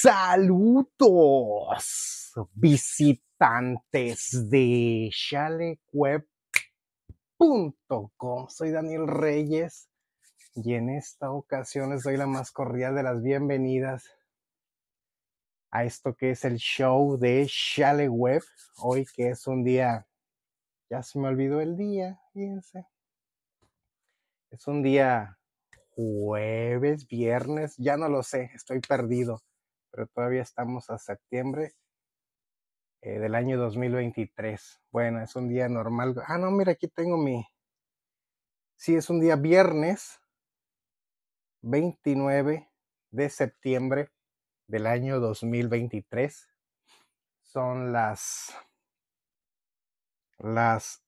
Saludos, visitantes de chaleweb.com. Soy Daniel Reyes y en esta ocasión les doy la más cordial de las bienvenidas a esto que es el show de Chaleweb. Hoy que es un día, ya se me olvidó el día, fíjense. Es un día jueves, viernes, ya no lo sé, estoy perdido pero todavía estamos a septiembre eh, del año 2023. Bueno, es un día normal. Ah, no, mira, aquí tengo mi... Sí, es un día viernes 29 de septiembre del año 2023. Son las... las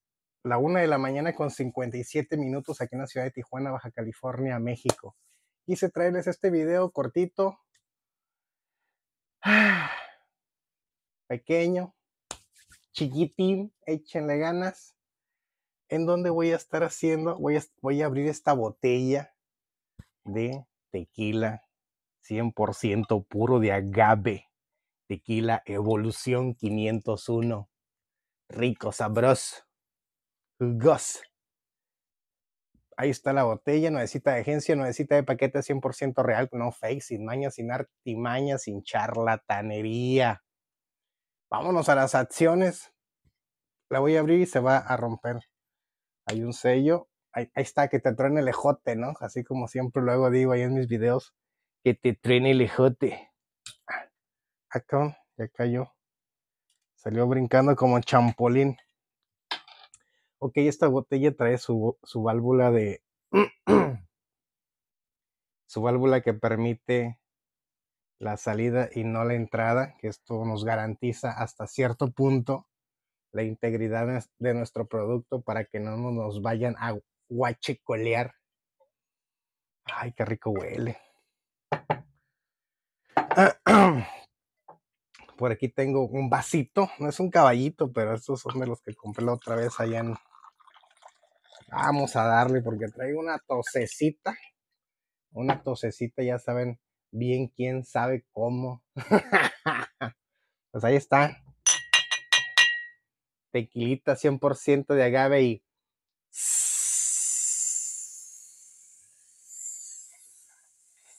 la una de la mañana con 57 minutos aquí en la ciudad de Tijuana, Baja California, México. Quise traerles este video cortito pequeño, chiquitín, échenle ganas, en donde voy a estar haciendo, voy a, abrir esta botella de tequila 100% puro de agave, tequila Evolución 501, rico, sabroso, Gos. Ahí está la botella, nuevecita de agencia, nuevecita de paquete 100% real, no fake, sin maña, sin artimaña, sin charlatanería. Vámonos a las acciones. La voy a abrir y se va a romper. Hay un sello. Ahí, está, que te truene el ejote, ¿no? Así como siempre luego digo ahí en mis videos, que te truene el ejote. Ah, acá, ya cayó. Salió brincando como champolín ok, esta botella trae su, válvula de... su válvula que permite la salida y no la entrada, que esto nos garantiza hasta cierto punto la integridad de nuestro producto para que no nos vayan a guachecolear. Ay, qué rico huele. Por aquí tengo un vasito, no es un caballito, pero estos son de los que compré la otra vez allá en Vamos a darle porque traigo una tosecita. Una tosecita, ya saben bien quién sabe cómo. pues ahí está. Tequilita 100% de agave y...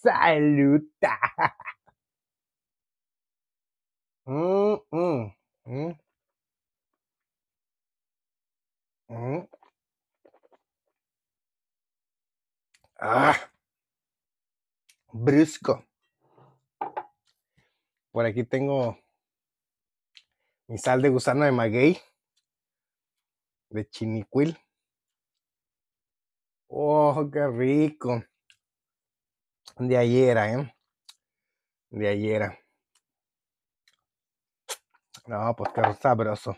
Saluta. Mmm, mmm. ¡Ah! Brusco. Por aquí tengo mi sal de gusano de maguey. De chinicuil. Oh, qué rico. De ayer, ¿eh? De ayer. No, pues qué sabroso.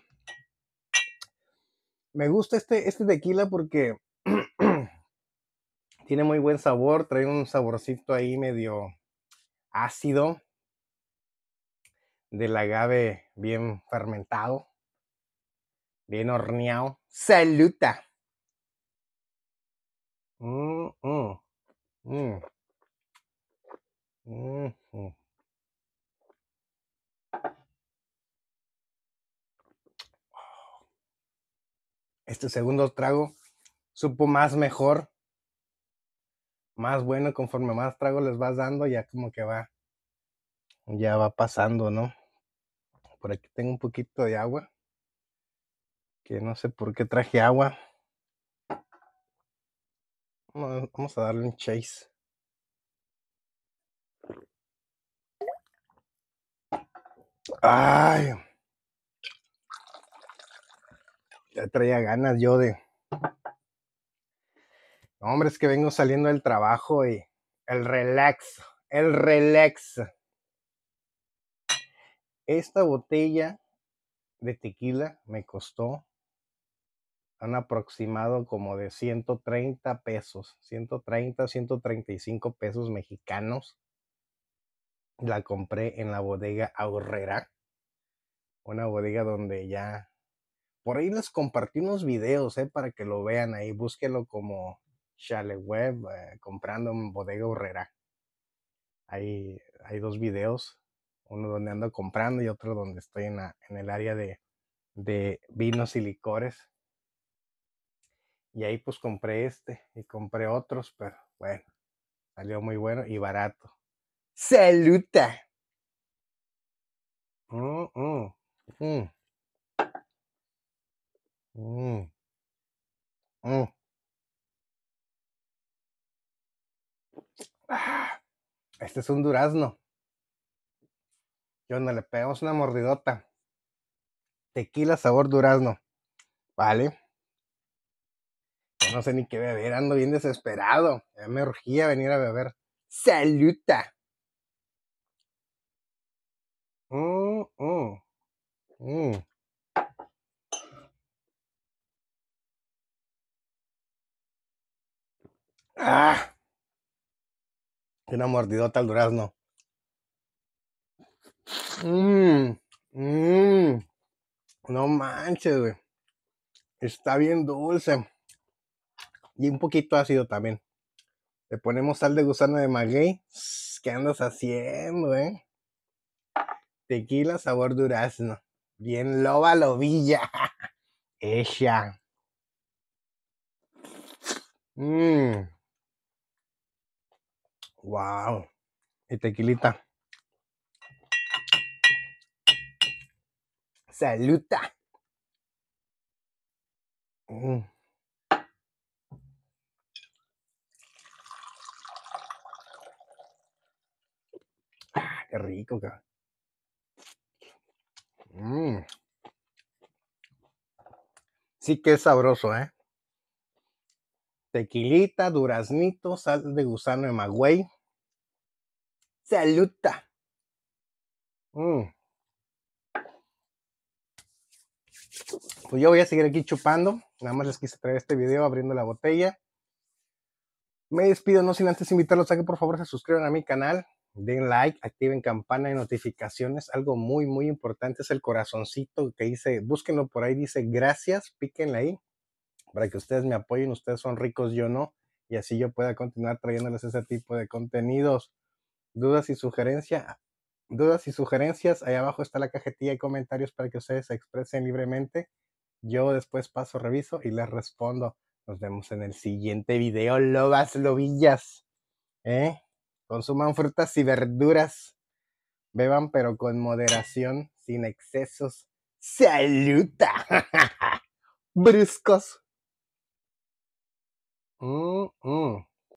Me gusta este, este tequila porque tiene muy buen sabor, trae un saborcito ahí medio ácido del agave bien fermentado, bien horneado. ¡Saluta! Mm. este segundo trago supo más mejor más bueno conforme más trago les vas dando, ya como que va, ya va pasando, ¿no? Por aquí tengo un poquito de agua, que no sé por qué traje agua. Vamos a darle un chase. Ay, ya traía ganas yo de, hombres hombre, es que vengo saliendo del trabajo y el relax, el relax. Esta botella de tequila me costó un aproximado como de 130 pesos, 130, 135 pesos mexicanos. La compré en la bodega Ahorrera, una bodega donde ya por ahí les compartí unos videos, eh, para que lo vean ahí, Búsquenlo como chale web eh, comprando en Bodega horrera. Hay, hay dos videos, uno donde ando comprando y otro donde estoy en, el área de, de vinos y licores. Y ahí pues compré este y compré otros, pero bueno, salió muy bueno y barato. ¡Saluta! Mm, mm, mm. este es un durazno. Yo no le pegamos una mordidota. Tequila sabor durazno. Vale. no sé ni qué beber, ando bien desesperado. Ya me urgía venir a beber. Saluta. Mm, mm, mm. Ah una mordidota al durazno. Mmm. No manches, güey. Está bien dulce. Y un poquito ácido también. Le ponemos sal de gusano de maguey. ¿Qué andas haciendo, eh? Tequila sabor durazno. Bien loba lobilla. Ella. Mmm. Wow. Y tequilita. Saluta. Mm. Ah, qué rico, cabrón. Mm. Sí que es sabroso, ¿eh? tequilita, duraznito, sal de gusano de magüey. Saluta. Mm. Pues yo voy a seguir aquí chupando. Nada más les quise traer este video abriendo la botella. Me despido, no sin antes invitarlos a que por favor se suscriban a mi canal, den like, activen campana de notificaciones. Algo muy, muy importante es el corazoncito que dice, búsquenlo por ahí, dice gracias, píquenle ahí para que ustedes me apoyen, ustedes son ricos, yo no, y así yo pueda continuar trayéndoles ese tipo de contenidos. Dudas y sugerencias, dudas y sugerencias, ahí abajo está la cajetilla de comentarios para que ustedes se expresen libremente. Yo después paso, reviso y les respondo. Nos vemos en el siguiente video, lobas, lobillas. ¿Eh? Consuman frutas y verduras. Beban pero con moderación, sin excesos. Saluta. Bruscos. 嗯嗯。